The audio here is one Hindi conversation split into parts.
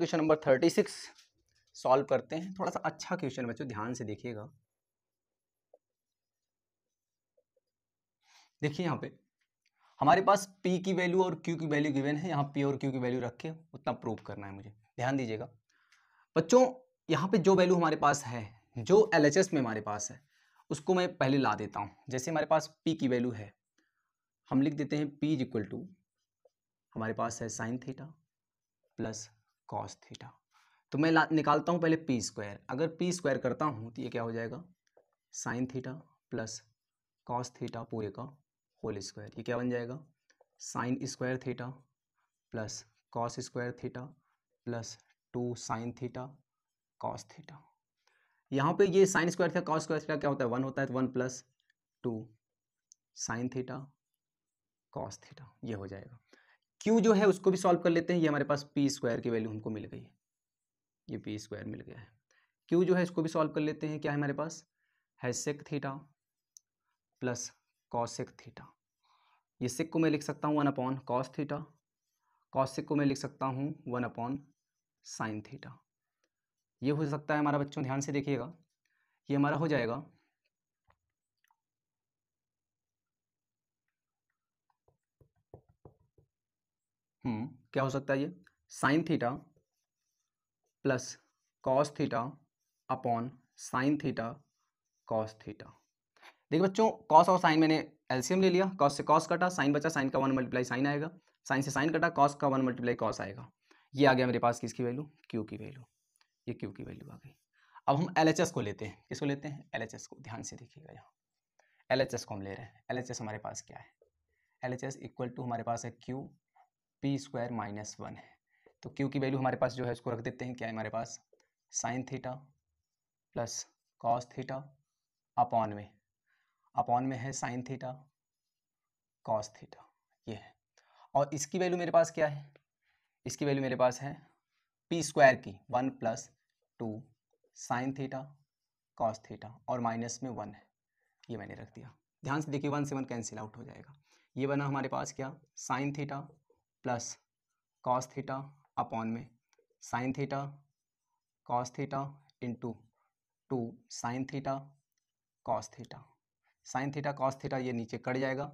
Question number thirty six solve करते हैं थोड़ा सा अच्छा क्वेश्चन बच्चों ध्यान से देखिएगा देखिए यहाँ पे हमारे पास P की वैल्यू और Q की वैल्यू गिवन है यहाँ P और Q की वैल्यू रख के उतना प्रूव करना है मुझे ध्यान दीजिएगा बच्चों यहाँ पे जो वैल्यू हमारे पास है जो एल में हमारे पास है उसको मैं पहले ला देता हूँ जैसे हमारे पास P की वैल्यू है हम लिख देते हैं P इज इक्वल टू हमारे पास है sine theta plus cos theta तो मैं निकालता हूँ पहले पी स्क्वायर अगर पी स्क्वायर करता हूँ तो ये क्या हो जाएगा sine theta plus cos theta पूरे का होल स्क्वायर ये क्या बन जाएगा sine square theta plus cos square theta plus two sine theta cos theta यहाँ पे ये sine square theta cos square theta क्या होता है वन होता है तो one plus two sine theta cos theta ये हो जाएगा क्यू जो है हम्म। उसको भी सॉल्व कर लेते हैं ये हमारे पास पी स्क्वायर की वैल्यू हमको मिल गई है ये पी स्क्वायर मिल गया है क्यू जो है इसको भी सॉल्व कर लेते हैं क्या है हमारे पास है sec theta plus cosec theta ये सिक को मैं लिख सकता हूँ one upon cos theta cosec को मैं लिख सकता हूँ वन अपॉन साइन थीटा ये हो सकता है हमारा बच्चों ध्यान से देखिएगा ये हमारा हो जाएगा हम्म, क्या हो सकता है ये sine theta plus cos theta upon sine theta cos theta देखिए बच्चों कॉस और साइन मैंने एलसीएम ले लिया कॉस से कॉस कटा साइन बचा साइन का वन मल्टीप्लाई साइन आएगा साइन से साइन कटा कॉस का वन मल्टीप्लाई कॉस आएगा ये आ गया मेरे पास किसकी वैल्यू क्यू की वैल्यू ये क्यू की वैल्यू आ गई अब हम एल को लेते हैं किसको लेते हैं एल को ध्यान से देखिएगा यहाँ एल को हम ले रहे हैं एल हमारे पास क्या है एल इक्वल टू हमारे पास है Q P square minus one है तो क्यू की वैल्यू हमारे पास जो है उसको रख देते हैं क्या है हमारे पास sine theta plus cos theta upon में अपॉन में है साइन थीटा कॉस थीटा ये है और इसकी वैल्यू मेरे पास क्या है इसकी वैल्यू मेरे पास है पी स्क्वायर की one plus two sine theta cos theta और माइनस में वन है ये मैंने रख दिया ध्यान से देखिए वन से वन कैंसिल आउट हो जाएगा ये बना हमारे पास क्या sine theta plus cos theta upon में sine theta cos theta into two sine theta cos theta sine theta cos theta ये नीचे कट जाएगा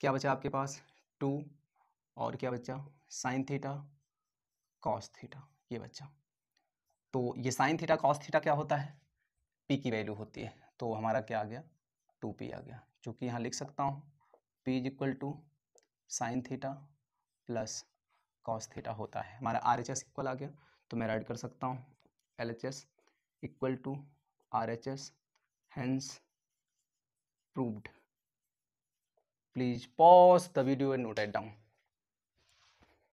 क्या बचा आपके पास टू और क्या बच्चा साइन थीटा कॉस थीटा ये बच्चा तो ये साइन थीटा कॉस थीटा क्या होता है पी की वैल्यू होती है तो हमारा क्या आ गया टू पी आ गया चूँकि यहाँ लिख सकता हूँ P is equal to sine theta plus cos theta होता है हमारा आर एच एस इक्वल आ गया तो मैं राइट कर सकता हूँ L H S equal to R H S hence proved please pause the video and note it down